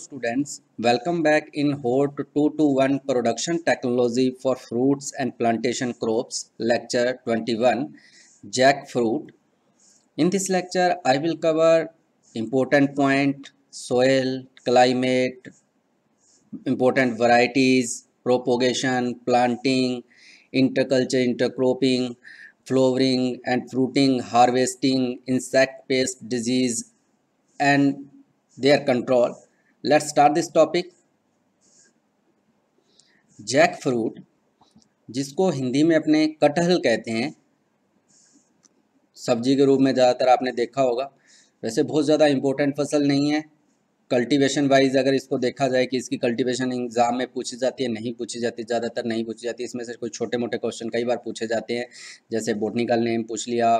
students welcome back in hort 221 production technology for fruits and plantation crops lecture 21 jackfruit in this lecture i will cover important point soil climate important varieties propagation planting interculture intercropping flowering and fruiting harvesting insect pest disease and their control let's start this topic jackfruit जिसको हिंदी में अपने कटहल कहते हैं सब्जी के रूप में ज़्यादातर आपने देखा होगा वैसे बहुत ज़्यादा इम्पोर्टेंट फसल नहीं है कल्टीवेशन वाइज अगर इसको देखा जाए कि इसकी कल्टीवेशन एग्ज़ाम में पूछी जाती है नहीं पूछी जाती ज़्यादातर नहीं पूछी जाती इसमें से कोई छोटे मोटे क्वेश्चन कई बार पूछे जाते हैं जैसे बोटनिकल नेम पूछ लिया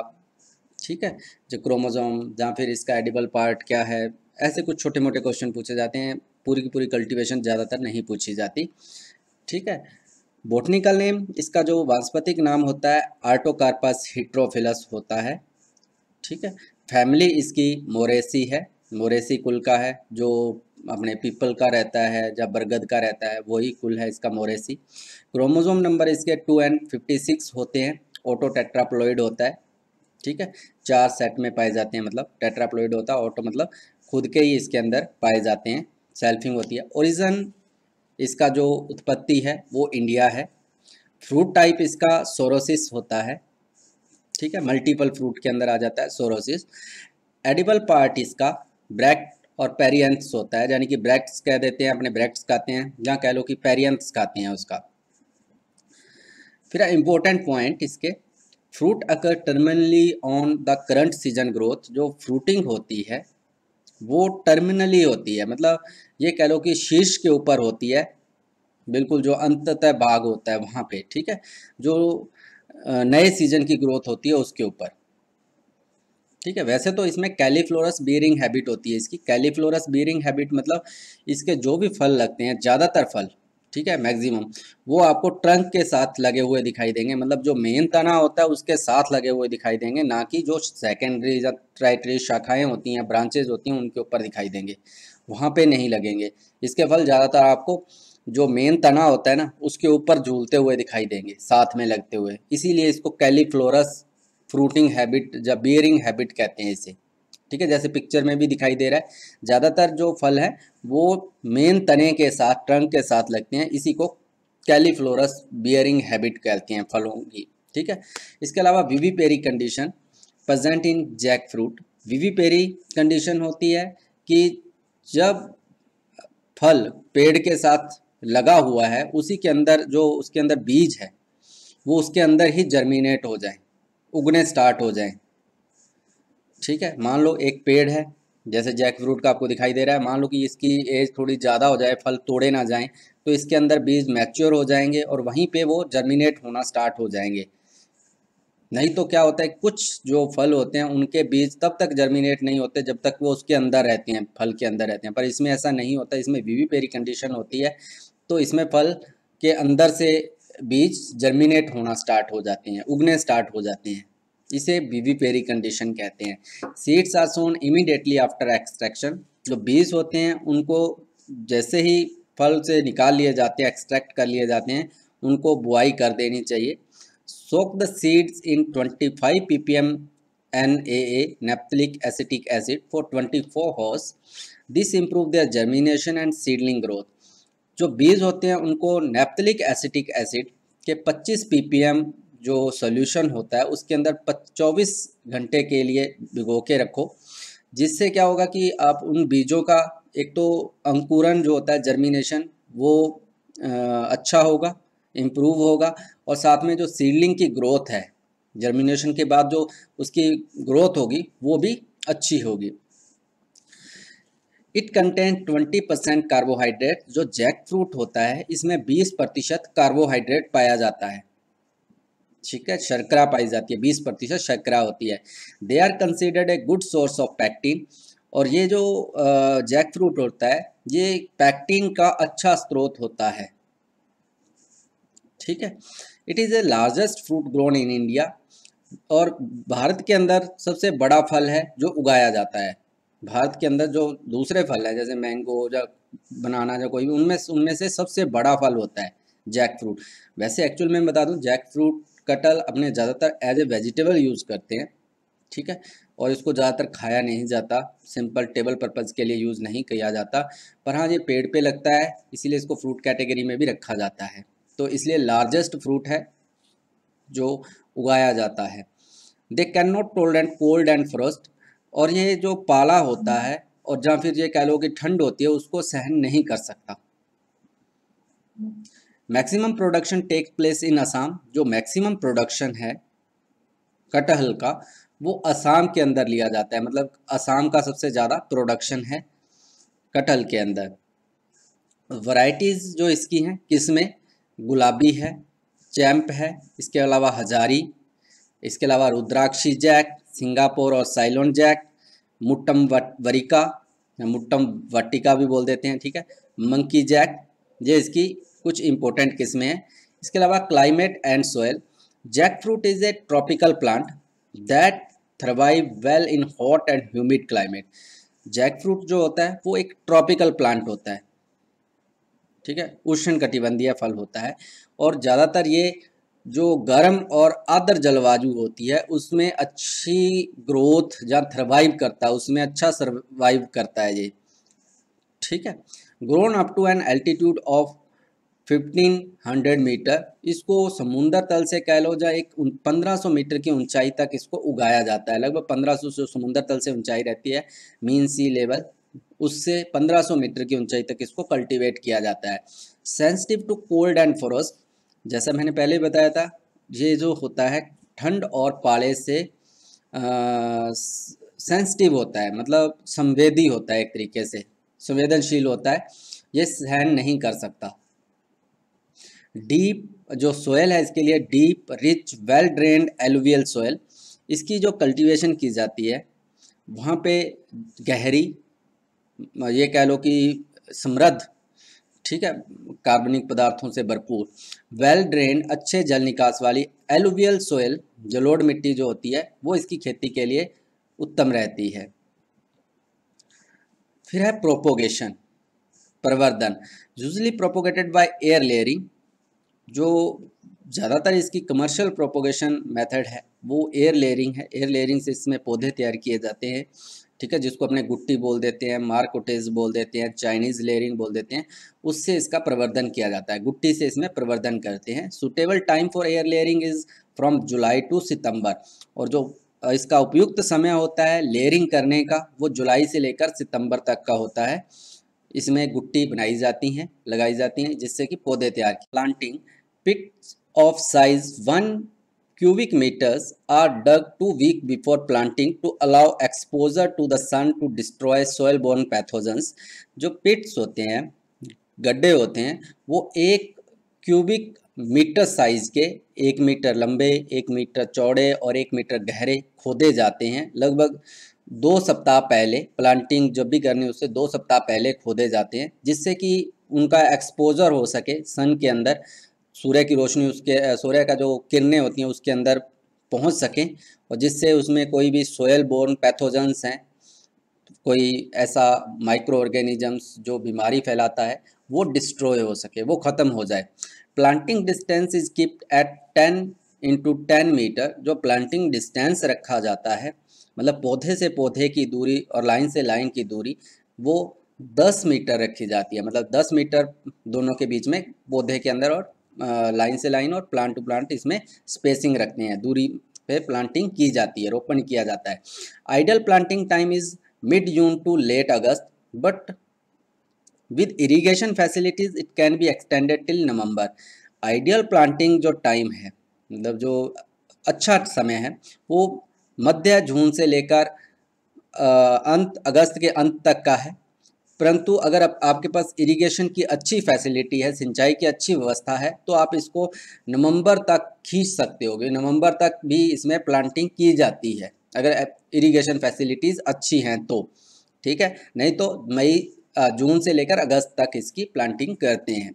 ठीक है जो क्रोमोजोम या फिर इसका एडिबल पार्ट क्या है ऐसे कुछ छोटे मोटे क्वेश्चन पूछे जाते हैं पूरी की पूरी कल्टीवेशन ज़्यादातर नहीं पूछी जाती ठीक है बोटनिकल नेम इसका जो वानस्पतिक नाम होता है आर्टोकार्पस हिट्रोफिलस होता है ठीक है फैमिली इसकी मोरेसी है मोरेसी कुल का है जो अपने पीपल का रहता है या बरगद का रहता है वही कुल है इसका मोरेसी क्रोमोजोम नंबर इसके टू एन फिफ्टी सिक्स होते हैं ऑटो टेट्राप्लोइड होता है ठीक है चार सेट में पाए जाते हैं मतलब टेट्राप्लोइड होता है ऑटो मतलब खुद के ही इसके अंदर पाए जाते हैं सेल्फिंग होती है ओरिजन इसका जो उत्पत्ति है वो इंडिया है फ्रूट टाइप इसका सोरोसिस होता है ठीक है मल्टीपल फ्रूट के अंदर आ जाता है सोरोसिस एडिबल पार्ट इसका ब्रैक्ट और पेरियंथ्स होता है यानी कि ब्रैक्ट्स कह देते हैं अपने ब्रैक्ट्स खाते हैं या कह लो कि पेरियंथ्स खाते हैं उसका फिर इम्पोर्टेंट पॉइंट इसके fruit occur terminally on the current season growth जो फ्रूटिंग होती है वो टर्मिनली होती है मतलब ये कह लो कि शीर्ष के ऊपर होती है बिल्कुल जो अंततः भाग होता है वहाँ पे ठीक है जो नए सीजन की ग्रोथ होती है उसके ऊपर ठीक है वैसे तो इसमें कैलीफ्लोरस बीरिंग हैबिट होती है इसकी कैलीफ्लोरस बीरिंग हैबिट मतलब इसके जो भी फल लगते हैं ज़्यादातर फल ठीक है मैक्सिमम वो आपको ट्रंक के साथ लगे हुए दिखाई देंगे मतलब जो मेन तना होता है उसके साथ लगे हुए दिखाई देंगे ना कि जो सेकेंडरी या ट्राइटरी शाखाएं होती हैं ब्रांचेज होती हैं उनके ऊपर दिखाई देंगे वहाँ पे नहीं लगेंगे इसके फल ज़्यादातर आपको जो मेन तना होता है ना उसके ऊपर झूलते हुए दिखाई देंगे साथ में लगते हुए इसीलिए इसको कैलीफ्लोरस फ्रूटिंग हैबिट या बियरिंग हैबिट कहते हैं इसे ठीक है जैसे पिक्चर में भी दिखाई दे रहा है ज़्यादातर जो फल है वो मेन तने के साथ ट्रंक के साथ लगते हैं इसी को कैलीफ्लोरस बियरिंग हैबिट कहते हैं फलों की ठीक है इसके अलावा vivipary condition present in jackfruit vivipary पेरी कंडीशन होती है कि जब फल पेड़ के साथ लगा हुआ है उसी के अंदर जो उसके अंदर बीज है वो उसके अंदर ही जर्मिनेट हो जाए उगने स्टार्ट हो जाए ठीक है मान लो एक पेड़ है जैसे जैक फ्रूट का आपको दिखाई दे रहा है मान लो कि इसकी एज थोड़ी ज़्यादा हो जाए फल तोड़े ना जाएं तो इसके अंदर बीज मैच्योर हो जाएंगे और वहीं पे वो जर्मिनेट होना स्टार्ट हो जाएंगे नहीं तो क्या होता है कुछ जो फल होते हैं उनके बीज तब तक जर्मिनेट नहीं होते जब तक वो उसके अंदर रहते हैं फल के अंदर रहते हैं पर इसमें ऐसा नहीं होता इसमें वीवी पेरी कंडीशन होती है तो इसमें फल के अंदर से बीज जर्मिनेट होना स्टार्ट हो जाते हैं उगने स्टार्ट हो जाते हैं इसे पेरी कंडीशन कहते हैं seeds are sown immediately after extraction जो बीज होते हैं उनको जैसे ही फल से निकाल लिए जाते हैं एक्सट्रैक्ट कर लिए जाते हैं उनको बुआई कर देनी चाहिए soak the seeds in 25 five P P M N A A naphthalic acetic acid for twenty four hours this improve their germination and seedling growth जो बीज होते हैं उनको नेप्थलिक एसिटिक एसिड के 25 एम जो सोल्यूशन होता है उसके अंदर चौबीस घंटे के लिए भिगो के रखो जिससे क्या होगा कि आप उन बीजों का एक तो अंकुरन जो होता है जर्मिनेशन वो अच्छा होगा इम्प्रूव होगा और साथ में जो सीडलिंग की ग्रोथ है जर्मिनेशन के बाद जो उसकी ग्रोथ होगी वो भी अच्छी होगी it content twenty percent carbohydrate जो जैक फ्रूट होता है इसमें बीस प्रतिशत कार्बोहाइड्रेट पाया जाता है ठीक है शर्करा पाई जाती है बीस प्रतिशत शर्करा होती है they are considered a good source of pectin और ये जो जैक फ्रूट होता है ये पैक्टिन का अच्छा स्रोत होता है ठीक है it is a largest fruit grown in India और भारत के अंदर सबसे बड़ा फल है जो उगाया जाता है भारत के अंदर जो दूसरे फल है जैसे मैंगो या बनाना या कोई भी उनमें उनमें से सबसे बड़ा फल होता है जैक फ्रूट वैसे एक्चुअल में बता दूं जैक फ्रूट कटल अपने ज़्यादातर एज ए वेजिटेबल यूज़ करते हैं ठीक है और इसको ज़्यादातर खाया नहीं जाता सिंपल टेबल पर्पज़ के लिए यूज़ नहीं किया जाता पर हाँ ये पेड़ पे लगता है इसीलिए इसको फ्रूट कैटेगरी में भी रखा जाता है तो इसलिए लार्जेस्ट फ्रूट है जो उगाया जाता है they can not told and cold and frost और ये जो पाला होता है और जहाँ फिर ये कह लो कि ठंड होती है उसको सहन नहीं कर सकता maximum production take place in Assam जो मैक्सिमम प्रोडक्शन है कटहल का वो असम के अंदर लिया जाता है मतलब असम का सबसे ज़्यादा प्रोडक्शन है कटहल के अंदर वराइटीज़ जो इसकी हैं किसमें गुलाबी है चैम्प है इसके अलावा हजारी इसके अलावा रुद्राक्षी जैक सिंगापुर और साइलोन जैक मुट्टम वरिका या मुट्टम वटिका भी बोल देते हैं ठीक है मंकी जैक ये इसकी कुछ इंपॉर्टेंट किस्में हैं इसके अलावा climate and soil jackfruit is a tropical plant that thrive well in hot and humid climate jackfruit जो होता है वो एक ट्रॉपिकल प्लांट होता है ठीक है उष्ण कटिबंधीय फल होता है और ज़्यादातर ये जो गर्म और आदर जलवायु होती है उसमें अच्छी ग्रोथ जहाँ थर्वाइव करता है उसमें अच्छा सर्वाइव करता है ये ठीक है grown up to an altitude of 1500 metre इसको समुंदर तल से कह लो या एक 1500 मीटर की ऊंचाई तक इसको उगाया जाता है लगभग 1500 सौ समुंदर तल से ऊंचाई रहती है मीन सी लेवल उससे 1500 मीटर की ऊंचाई तक इसको कल्टीवेट किया जाता है sensitive to cold and forest जैसा मैंने पहले बताया था ये जो होता है ठंड और पाले से सेंसिटिव होता है मतलब संवेदी होता है एक तरीके से संवेदनशील होता है ये सहन नहीं कर सकता डीप जो सोयल है इसके लिए deep rich well drained alluvial soil इसकी जो कल्टीवेशन की जाती है वहाँ पे गहरी ये कह लो कि समृद्ध ठीक है कार्बनिक पदार्थों से भरपूर वेल ड्रेन अच्छे जल निकास वाली एलुवियल सोयल जलोढ़ मिट्टी जो होती है वो इसकी खेती के लिए उत्तम रहती है फिर है प्रोपोगेशन प्रवर्धन usually propagated by air layering जो ज़्यादातर इसकी कमर्शियल प्रोपोगेशन मेथड है वो एयर लेयरिंग है एयर लेयरिंग से इसमें पौधे तैयार किए जाते हैं ठीक है जिसको अपने गुट्टी बोल देते हैं मार्कोटेज बोल देते हैं चाइनीज़ लेयरिंग बोल देते हैं उससे इसका प्रवर्धन किया जाता है गुट्टी से इसमें प्रवर्धन करते हैं suitable time for air layering is from July to September और जो इसका उपयुक्त समय होता है लेयरिंग करने का वो जुलाई से लेकर सितंबर तक का होता है इसमें गुट्टी बनाई जाती हैं लगाई जाती हैं जिससे कि पौधे तैयार planting pits of size 1 cubic meters are dug 2 week before planting to allow exposure to the sun to destroy soil borne pathogens jo pits hote hain gadde hote hain wo एक cubic मीटर साइज के एक metre लंबे एक metre चौड़े और एक metre गहरे खोदे जाते हैं लगभग दो सप्ताह पहले प्लांटिंग जब भी करनी उससे दो सप्ताह पहले खोदे जाते हैं जिससे कि उनका एक्सपोजर हो सके सन के अंदर सूर्य की रोशनी उसके सूर्य का जो किरणें होती हैं उसके अंदर पहुंच सकें और जिससे उसमें कोई भी सोयल बोर्न पैथोजेंस हैं कोई ऐसा माइक्रो ऑर्गेनिजम्स जो बीमारी फैलाता है वो डिस्ट्रॉय हो सके वो ख़त्म हो जाए planting distance is kept at ten into ten metre जो प्लांटिंग डिस्टेंस रखा जाता है मतलब पौधे से पौधे की दूरी और लाइन से लाइन की दूरी वो दस मीटर रखी जाती है मतलब दस मीटर दोनों के बीच में पौधे के अंदर और लाइन से लाइन और प्लांट टू प्लांट इसमें स्पेसिंग रखते हैं दूरी पे प्लांटिंग की जाती है रोपण किया जाता है ideal planting time is mid June to late August but with irrigation facilities it can be extended till November ideal planting जो टाइम है मतलब जो अच्छा समय है वो मध्य जून से लेकर अंत अगस्त के अंत तक का है परंतु अगर आप, आपके पास इरिगेशन की अच्छी फैसिलिटी है सिंचाई की अच्छी व्यवस्था है तो आप इसको नवंबर तक खींच सकते हो नवंबर तक भी इसमें प्लांटिंग की जाती है अगर इरिगेशन फैसिलिटीज़ अच्छी हैं तो ठीक है नहीं तो मई जून से लेकर अगस्त तक इसकी प्लांटिंग करते हैं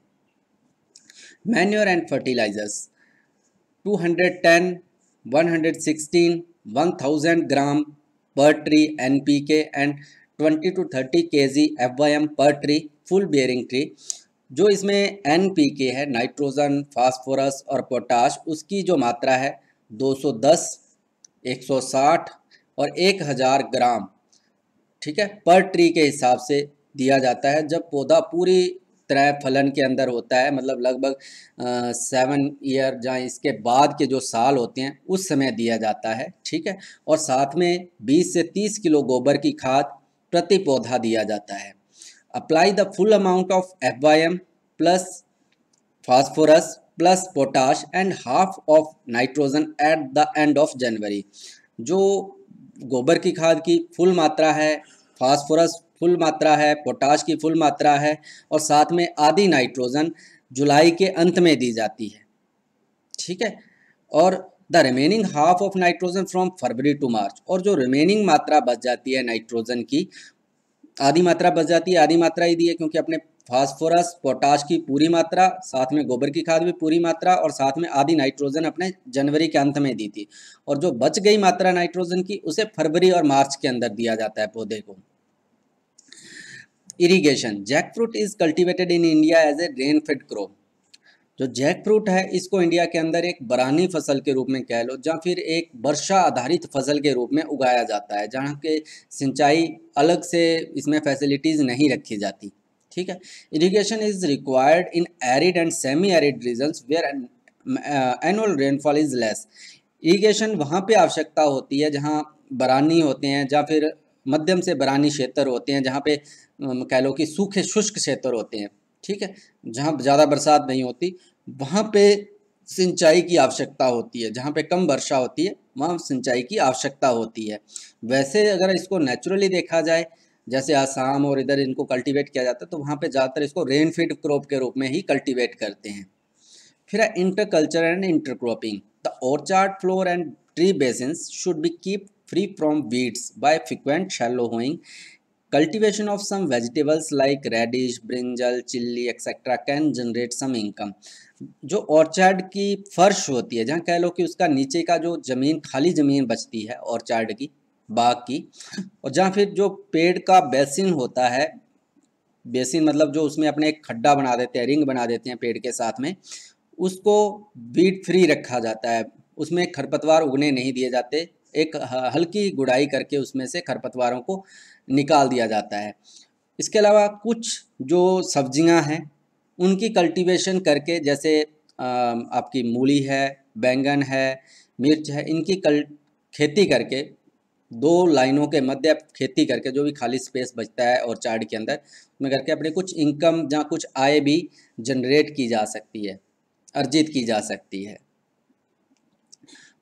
manure and fertilisers 210, 116, 1000 gram per tree N and twenty to thirty K G F Y M per tree full bearing tree जो इसमें एन पी के है नाइट्रोजन फास्फोरस और पोटाश उसकी जो मात्रा है 210, 160 और 1000 ग्राम ठीक है पर ट्री के हिसाब से दिया जाता है जब पौधा पूरी तरह फलन के अंदर होता है मतलब लगभग सेवन ईयर या इसके बाद के जो साल होते हैं उस समय दिया जाता है ठीक है और साथ में 20 से 30 किलो गोबर की खाद प्रति पौधा दिया जाता है apply the full amount of F Y M plus phosphorus plus potash and half of nitrogen at the end of January जो गोबर की खाद की फुल मात्रा है फास्फोरस फुल मात्रा है पोटाश की फुल मात्रा है और साथ में आधी नाइट्रोजन जुलाई के अंत में दी जाती है ठीक है और the remaining half of nitrogen from February to March और जो रिमेनिंग मात्रा बच जाती है नाइट्रोजन की आधी मात्रा बच जाती है आधी मात्रा ही दी है क्योंकि अपने फास्फोरस पोटाश की पूरी मात्रा साथ में गोबर की खाद भी पूरी मात्रा और साथ में आधी नाइट्रोजन अपने जनवरी के अंत में दी थी और जो बच गई मात्रा नाइट्रोजन की उसे फरवरी और मार्च के अंदर दिया जाता है पौधे को irrigation jackfruit is cultivated in India as a rain fed crop जो जैक फ्रूट है इसको इंडिया के अंदर एक बरानी फसल के रूप में कह लो या फिर एक वर्षा आधारित फसल के रूप में उगाया जाता है जहाँ के सिंचाई अलग से इसमें फैसिलिटीज़ नहीं रखी जाती ठीक है irrigation is required in arid and semi arid region where annual rainfall is less irrigation वहाँ पर आवश्यकता होती है जहाँ बरानी होते हैं या फिर मध्यम से बरानी क्षेत्र होते हैं जहाँ पे um, कह लो कि सूखे शुष्क क्षेत्र होते हैं ठीक है जहाँ ज़्यादा बरसात नहीं होती वहाँ पे सिंचाई की आवश्यकता होती है जहाँ पे कम वर्षा होती है वहाँ सिंचाई की आवश्यकता होती है वैसे अगर इसको नेचुरली देखा जाए जैसे आसाम और इधर इनको कल्टीवेट किया जाता है तो वहाँ पे ज़्यादातर इसको रेन फीड क्रॉप के रूप में ही कल्टीवेट करते हैं फिर है interculture and intercropping the orchard floor and tree basin should be keep free from weeds by frequent shallow hoeing Cultivation of some vegetables like radish, brinjal, chilli etc. can generate some income. जो orchard की फर्श होती है जहाँ कह लो कि उसका नीचे का जो ज़मीन खाली ज़मीन बचती है ऑर्चर्ड की बाग की और जहाँ फिर जो पेड़ का बेसिन होता है बेसिन मतलब जो उसमें अपने एक खड्डा बना देते हैं रिंग बना देते हैं पेड़ के साथ में उसको बीट फ्री रखा जाता है उसमें खरपतवार उगने नहीं दिए जाते एक हल्की गुड़ाई करके उसमें से खरपतवारों को निकाल दिया जाता है इसके अलावा कुछ जो सब्जियां हैं उनकी कल्टीवेशन करके जैसे आपकी मूली है बैंगन है मिर्च है इनकी कल खेती करके दो लाइनों के मध्य आप खेती करके जो भी खाली स्पेस बचता है और चार्ट के अंदर उसमें करके अपने कुछ इनकम या कुछ आय भी जनरेट की जा सकती है अर्जित की जा सकती है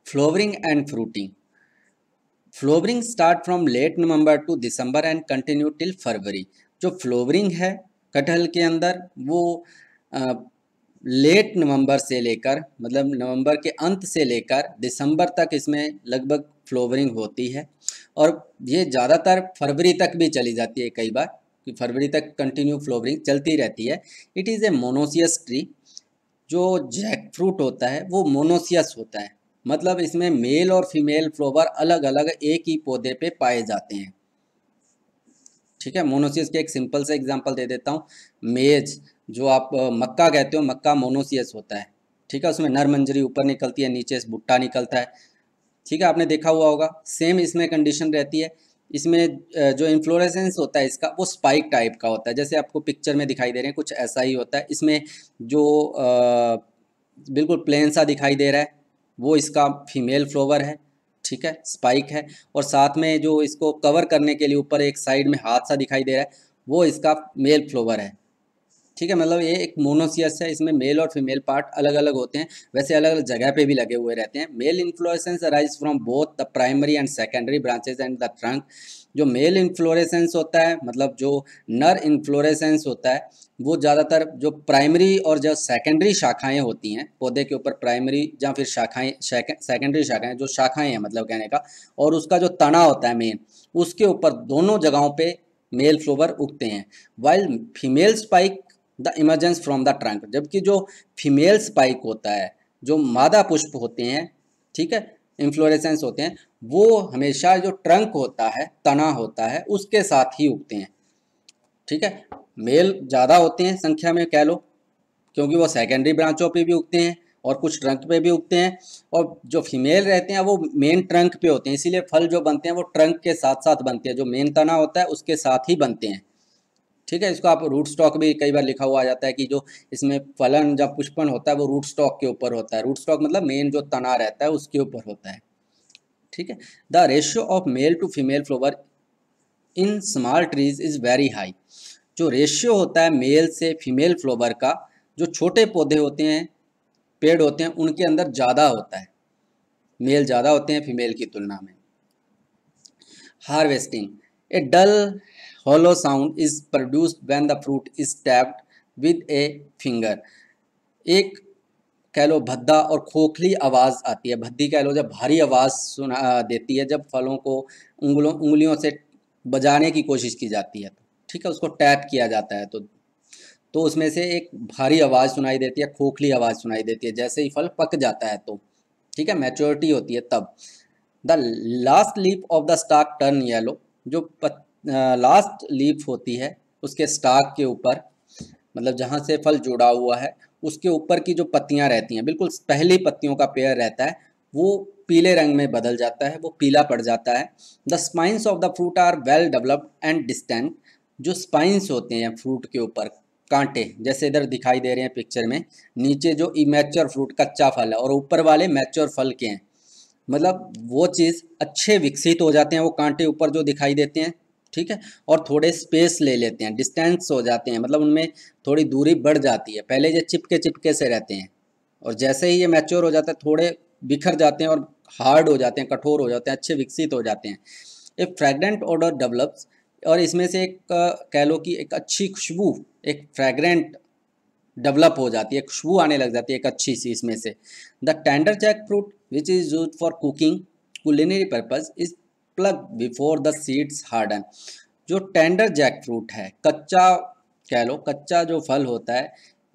flowering and fruiting flowering start from late November to December and continue till February जो फ्लोवरिंग है कटहल के अंदर वो आ, लेट नवंबर से लेकर मतलब नवंबर के अंत से लेकर दिसंबर तक इसमें लगभग फ्लोवरिंग होती है और ये ज़्यादातर फरवरी तक भी चली जाती है कई बार कि फरवरी तक कंटिन्यू फ्लोवरिंग चलती रहती है it is a monoecious tree जो जैक फ्रूट होता है वो मोनोसियस होता है मतलब इसमें मेल और फीमेल फ्लोवर अलग अलग एक ही पौधे पे पाए जाते हैं ठीक है मोनोसियस के एक सिंपल से एग्जांपल दे देता हूँ मेज जो आप मक्का कहते हो मक्का मोनोसियस होता है ठीक है उसमें नर मंजरी ऊपर निकलती है नीचे से भुट्टा निकलता है ठीक है आपने देखा हुआ होगा सेम इसमें कंडीशन रहती है इसमें जो इन्फ्लोरेसेंस होता है इसका वो स्पाइक टाइप का होता है जैसे आपको पिक्चर में दिखाई दे रहे हैं कुछ ऐसा ही होता है इसमें जो आ, बिल्कुल प्लेन सा दिखाई दे रहा है वो इसका फीमेल फ्लोवर है ठीक है स्पाइक है और साथ में जो इसको कवर करने के लिए ऊपर एक साइड में हाथ सा दिखाई दे रहा है वो इसका मेल फ्लोवर है ठीक है मतलब ये एक मोनोसियस है इसमें मेल और फीमेल पार्ट अलग अलग होते हैं वैसे अलग अलग जगह पे भी लगे हुए रहते हैं male inflorescence arise from both the primary and secondary branches and the trunk जो मेल इन्फ्लोरेसेंस होता है मतलब जो नर इन्फ्लोरेसेंस होता है वो ज़्यादातर जो प्राइमरी और जो सेकेंडरी शाखाएँ होती हैं पौधे के ऊपर प्राइमरी या फिर शाखाएँ सेकेंडरी शाखाएँ जो शाखाएँ हैं मतलब कहने का और उसका जो तना होता है मेन उसके ऊपर दोनों जगहों पर मेल फ्लोवर उगते हैं while female spike the emergence from the trunk जबकि जो फीमेल स्पाइक होता है जो मादा पुष्प होते हैं ठीक है इन्फ्लोरेसेंस होते हैं वो हमेशा जो ट्रंक होता है तना होता है उसके साथ ही उगते हैं ठीक है मेल ज़्यादा होते हैं संख्या में कह लो क्योंकि वो सेकेंडरी ब्रांचों पे भी उगते हैं और कुछ ट्रंक पे भी उगते हैं और जो फीमेल रहते हैं वो मेन ट्रंक पे होते हैं इसीलिए फल जो बनते हैं वो ट्रंक के साथ साथ बनते हैं जो मेन तना होता है उसके साथ ही बनते हैं ठीक है इसको आप रूट स्टॉक भी कई बार लिखा हुआ आ जाता है कि जो इसमें फलन जब पुष्पन होता है वो रूट स्टॉक के ऊपर होता है रूट स्टॉक मतलब मेन जो तना रहता है उसके ऊपर होता है ठीक है the ratio of male to female flower in small trees is very high जो रेशियो होता है मेल से फीमेल फ्लोवर का जो छोटे पौधे होते हैं पेड़ होते हैं उनके अंदर ज़्यादा होता है मेल ज़्यादा होते हैं फीमेल की तुलना में harvesting a dull hollow sound is produced when the fruit is tapped with a finger एक कह लो भद्दा और खोखली आवाज़ आती है भद्दी कह लो जब भारी आवाज़ सुना देती है जब फलों को उंगलों उंगलियों से बजाने की कोशिश की जाती है ठीक है उसको टैप किया जाता है तो तो उसमें से एक भारी आवाज़ सुनाई देती है खोखली आवाज़ सुनाई देती है जैसे ही फल पक जाता है तो ठीक है मैच्योरिटी होती है तब the last leaf of the stalk turn yellow जो पत, लास्ट लीफ होती है उसके स्टाक के ऊपर मतलब जहाँ से फल जुड़ा हुआ है उसके ऊपर की जो पत्तियाँ रहती हैं बिल्कुल पहली पत्तियों का पेयर रहता है वो पीले रंग में बदल जाता है वो पीला पड़ जाता है the spines of the fruit are well developed and distant जो स्पाइंस होते हैं फ्रूट के ऊपर कांटे जैसे इधर दिखाई दे रहे हैं पिक्चर में नीचे जो इमेच्योर फ्रूट कच्चा फल है और ऊपर वाले मैच्योर फल के हैं मतलब वो चीज़ अच्छे विकसित हो जाते हैं वो कांटे ऊपर जो दिखाई देते हैं ठीक है और थोड़े स्पेस ले लेते हैं डिस्टेंस हो जाते हैं मतलब उनमें थोड़ी दूरी बढ़ जाती है पहले ये चिपके चिपके से रहते हैं और जैसे ही ये मैच्योर हो जाते हैं थोड़े बिखर जाते हैं और हार्ड हो जाते हैं कठोर हो जाते हैं अच्छे विकसित हो जाते हैं एक फ्रैगरेंट ऑर्डर डेवलप्स और इसमें से एक कह लो कि एक अच्छी खुशबू एक फ्रैगरेंट डेवलप हो जाती है खुशबू आने लग जाती है एक अच्छी सी इसमें से the tender jackfruit which is use for cooking culinary purpose is plucked before the seeds harden जो टेंडर जैक फ्रूट है कच्चा कह लो कच्चा जो फल होता है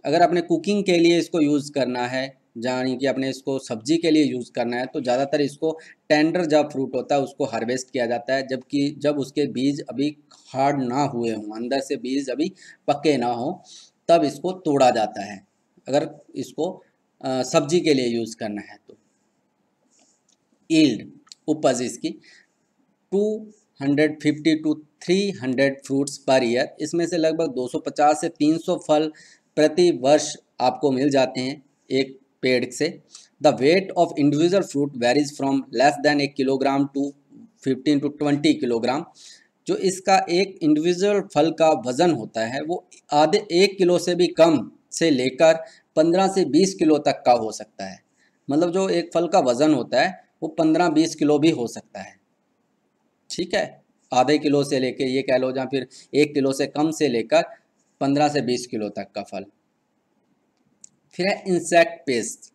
अगर अपने कुकिंग के लिए इसको यूज़ करना है यानी कि अपने इसको सब्जी के लिए यूज़ करना है तो ज़्यादातर इसको टेंडर जब फ्रूट होता है उसको हार्वेस्ट किया जाता है जबकि जब उसके बीज अभी हार्ड ना हुए हों अंदर से बीज अभी पके ना हों तब इसको तोड़ा जाता है अगर इसको सब्जी के लिए यूज़ करना है तो ईल्ड उपज इसकी 250 टू 300 फ्रूट्स पर ईयर इसमें से लगभग 250 से 300 फल प्रति वर्ष आपको मिल जाते हैं एक पेड़ से the weight of individual fruit varies from less than एक किलोग्राम टू 15 टू 20 किलोग्राम जो इसका एक इंडिविजुअल फल का वज़न होता है वो आधे एक किलो से भी कम से लेकर पंद्रह से बीस किलो तक का हो सकता है मतलब जो एक फल का वज़न होता है वो पंद्रह बीस किलो भी हो सकता है ठीक है आधे किलो से लेकर ये कह लो या फिर एक किलो से कम से लेकर पंद्रह से बीस किलो तक का फल फिर है insect pest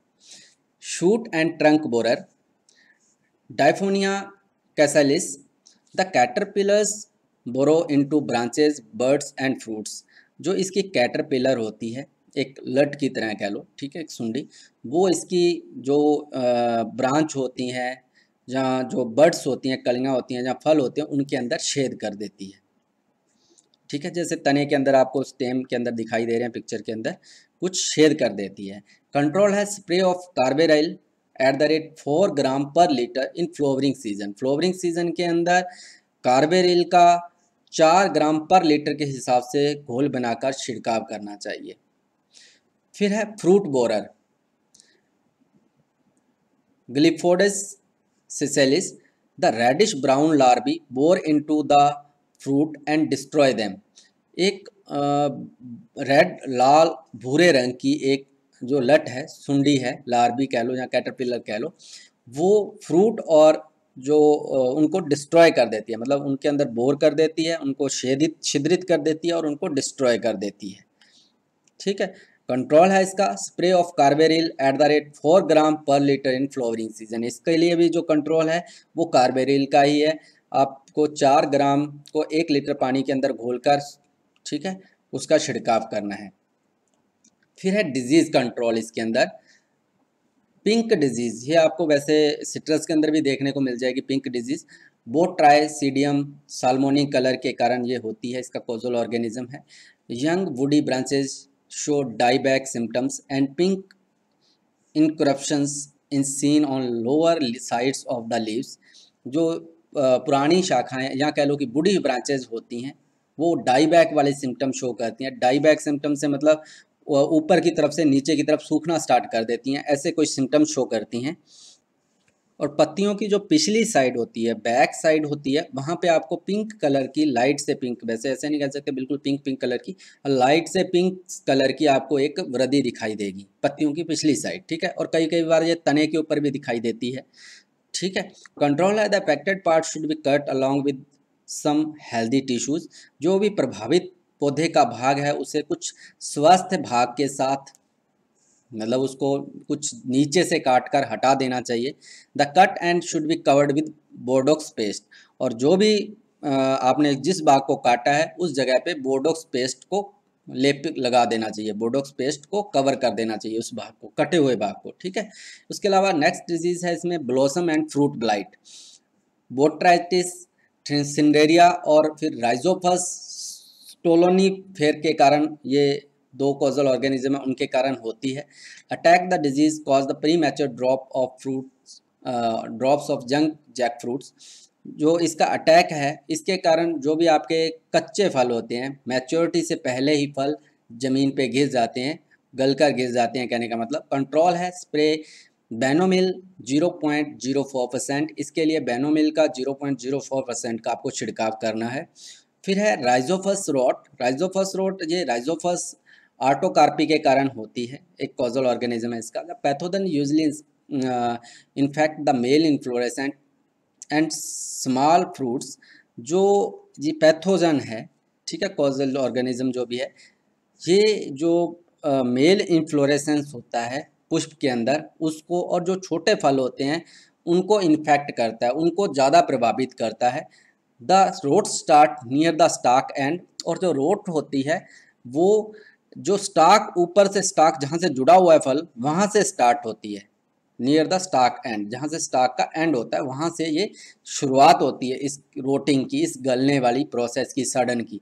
shoot and trunk borer Diaphania caesalis the caterpillars bore into branches buds and fruits जो इसकी कैटरपिलर होती है एक लट की तरह कह लो ठीक है एक सुंडी वो इसकी जो ब्रांच होती हैं जहाँ जो बर्ड्स होती हैं कलियाँ होती हैं जहाँ फल होते हैं उनके अंदर छेद कर देती है ठीक है जैसे तने के अंदर आपको स्टेम के अंदर दिखाई दे रहे हैं पिक्चर के अंदर कुछ छेद कर देती है कंट्रोल है spray of carbaryl at the rate four gram per litre in flowering season flowering season के अंदर कार्बेरिल का चार ग्राम पर लीटर के हिसाब से घोल बनाकर छिड़काव करना चाहिए फिर है fruit borer Glyphodes the reddish brown larvae bore into the fruit and destroy them एक रेड लाल भूरे रंग की एक जो लट है सुंडी है लार्बी कह लो या कैटरपिलर कह लो वो फ्रूट और जो उनको डिस्ट्रॉय कर देती है मतलब उनके अंदर बोर कर देती है उनको छेदित छिद्रित कर देती है और उनको डिस्ट्रॉय कर देती है ठीक है कंट्रोल है इसका spray of carbaryl at the rate four gram per litre in flowering season इसके लिए भी जो कंट्रोल है वो कार्बेरिल का ही है आपको चार ग्राम को एक लीटर पानी के अंदर घोलकर ठीक है उसका छिड़काव करना है फिर है डिजीज़ कंट्रोल इसके अंदर पिंक डिजीज़ ये आपको वैसे सिट्रस के अंदर भी देखने को मिल जाएगी पिंक डिजीज़ वो ट्राइसीडियम सालमोनी कलर के कारण ये होती है इसका कोजल ऑर्गेनिज्म है young woody branches show dieback symptoms and pink encrustations in seen on lower sides of the leaves जो पुरानी शाखाएं या कह लो कि बूढ़ी ब्रांचेज होती हैं वो डाईबैक वाले सिम्टम शो करती हैं डाईबैक सिम्टम्स से मतलब ऊपर की तरफ से नीचे की तरफ सूखना स्टार्ट कर देती हैं ऐसे कोई सिम्टम्स शो करती हैं और पत्तियों की जो पिछली साइड होती है बैक साइड होती है वहाँ पे आपको पिंक कलर की लाइट से पिंक वैसे ऐसे नहीं कह सकते बिल्कुल पिंक पिंक कलर की और लाइट से पिंक कलर की आपको एक वृद्धि दिखाई देगी पत्तियों की पिछली साइड ठीक है और कई कई बार ये तने के ऊपर भी दिखाई देती है ठीक है control at the affected part should be cut along with some healthy tissues जो भी प्रभावित पौधे का भाग है उसे कुछ स्वस्थ भाग के साथ मतलब उसको कुछ नीचे से काट कर हटा देना चाहिए the cut end should be covered with Bordeaux paste और जो भी आपने जिस बाग को काटा है उस जगह पे बोडोक्स पेस्ट को लेप लगा देना चाहिए बोडोक्स पेस्ट को कवर कर देना चाहिए उस बाग को कटे हुए बाग को ठीक है उसके अलावा नेक्स्ट डिजीज़ है इसमें blossom and fruit blight Botrytis cinerea और फिर राइजोफस टोलोनी फेर के कारण ये दो कॉजल ऑर्गेनिज्म है उनके कारण होती है attack the disease cause the premature drop of fruits drops of junk jackfruits जो इसका अटैक है इसके कारण जो भी आपके कच्चे फल होते हैं मैच्योरिटी से पहले ही फल ज़मीन पे घिर जाते हैं गल कर घिर जाते हैं कहने का मतलब कंट्रोल है स्प्रे बैनोमिल 0.04 परसेंट इसके लिए बैनोमिल का 0.04 परसेंट का आपको छिड़काव करना है फिर है राइजोफस रोट राइजोफस रोट ये राइजोफस आटोकार्पी के कारण होती है एक कॉजल ऑर्गेनिज्म है इसका the pathogen usually infect the male inflorescence and small fruits जो जी पैथोजन है ठीक है कॉजल ऑर्गेनिज्म जो भी है ये जो मेल uh, इन्फ्लोरेसेंस होता है पुष्प के अंदर उसको और जो छोटे फल होते हैं उनको इन्फेक्ट करता है उनको ज़्यादा प्रभावित करता है the rot start near the stalk end और जो रोट होती है वो जो स्टाक ऊपर से स्टाक जहाँ से जुड़ा हुआ है फल वहाँ से स्टार्ट होती है नियर द स्टाक एंड जहाँ से स्टाक का एंड होता है वहाँ से ये शुरुआत होती है इस रोटिंग की इस गलने वाली प्रोसेस की सडन की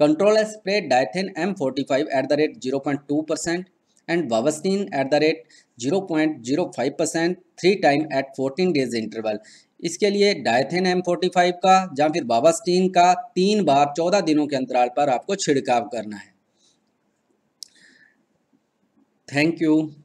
control spray Dithane M forty five at the rate zero point two percent and Bavistin at the rate zero point zero five percent three time at fourteen days interval इसके लिए डायथेन एम फोर्टी फाइव का या फिर वावस्टीन का तीन बार चौदह दिनों के अंतराल पर आपको छिड़काव करना है Thank you.